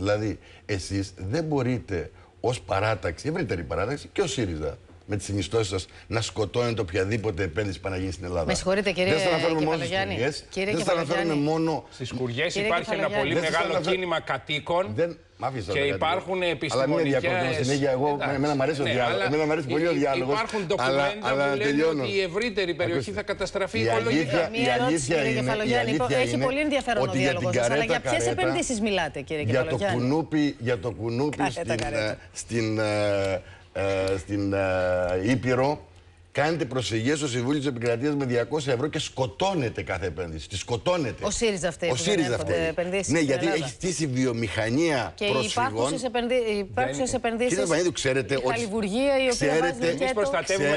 Δηλαδή, εσείς δεν μπορείτε ως παράταξη, ευρύτερη παράταξη και ο ΣΥΡΙΖΑ, με τις συνιστώσεις σας να σκοτώνετε οποιαδήποτε επένδυση που γίνει στην Ελλάδα. Με συγχωρείτε, κύριε Δεν θα αναφέρουμε μόνο στις σκουριέ. Δεν θα αναφέρουμε μόνο. Στις σκουριέ υπάρχει ένα πολύ δεν μεγάλο αναφέρ... κίνημα κατοίκων. Δεν... και υπάρχουν επιστημονικέ. Αλλά μην συνέχεια. Εγώ, Εντάξει, εμένα μου αρέσει, ναι, ο διάλογος, αλλά... εμένα αρέσει πολύ ο διάλογος. Υπάρχουν ντοκουμέντα αλλά, που λένε τελειώνω. ότι η ευρύτερη περιοχή Ακούστε. θα καταστραφεί οικολογικά. Μία ερώτηση, κύριε Κεφαλογιάννη. Έχει πολύ ενδιαφέρον ο διάλογο σα. Αλλά για ποιε επενδύσεις μιλάτε, κύριε Κεφαλογιάννη. Για το κουνούπι στην ε, ε, ε, στην ε, Ήπειρο Κάνετε προσφυγές στο Συμβούλιο της Επικρατείας με 200 ευρώ και σκοτώνετε κάθε επένδυση. Τη σκοτώνετε. Ο ΣΥΡΙΖΑ αυτή. Ο ΣΥΡΙΖΑ αυτή. Ναι, γιατί έχει χτίσει βιομηχανία και προσφυγών. Και υπάρχουν επενδύσεις. Κύριε Παπαδίδου, ξέρετε η ότι. Η Χαλιβουργία, η οποία ξέρετε, εμεί προστατεύουμε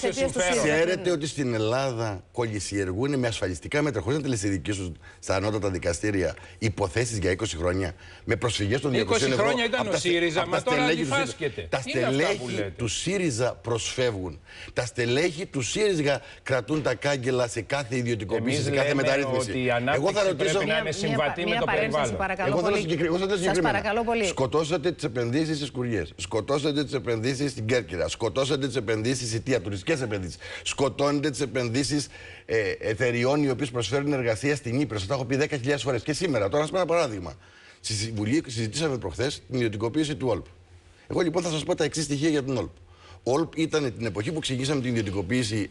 ξέρετε, Ξέρετε ότι στην Ελλάδα κολλησιεργούν με ασφαλιστικά μέτρα χωρίς να τελεσυνδικήσουν στα ανώτατα δικαστήρια υποθέσεις για 20 χρόνια με προσφυγές των 200 ευρώ. 20 χρόνια ήταν ο ΣΥΡΙΖΑ, μα τώρα αντιφάσκεται. Τα στελέχη του ΣΥΡΙΖΑ προσφεύγουν. Τα στελέχη του ΣΥΡΙΖΑ κρατούν τα κάγκελα σε κάθε ιδιωτικοποίηση, σε κάθε μεταρρύθμιση. η Εγώ θα ρωτήσω. Πρέπει να είναι συμβατή με το περιβάλλον. Εγώ θα ρωτήσω συγκεκριμένα. Σκοτώσατε τις επενδύσεις στις κουριέ. Σκοτώσατε τις επενδύσεις στην Κέρκυρα. Σκοτώσατε τις επενδύσεις στη Τία, τουριστικέ επενδύσεις. Σκοτώνετε τις επενδύσεις ε, εταιριών οι οποίες προσφέρουν εργασία στην Ήπειρο. Σας τα έχω πει 10.000 φορές και σήμερα. Τώρα, α πούμε ένα παράδειγμα. Στη Συμβουλή συζητήσαμε προχθές την ιδιωτικοποίηση του ΟΛΠ. Εγώ λοιπόν θα σας πω τα εξής στοιχεία για τον ΟΛΠ. Ολπ ήταν την εποχή που ξεκινήσαμε την ιδιωτικοποίηση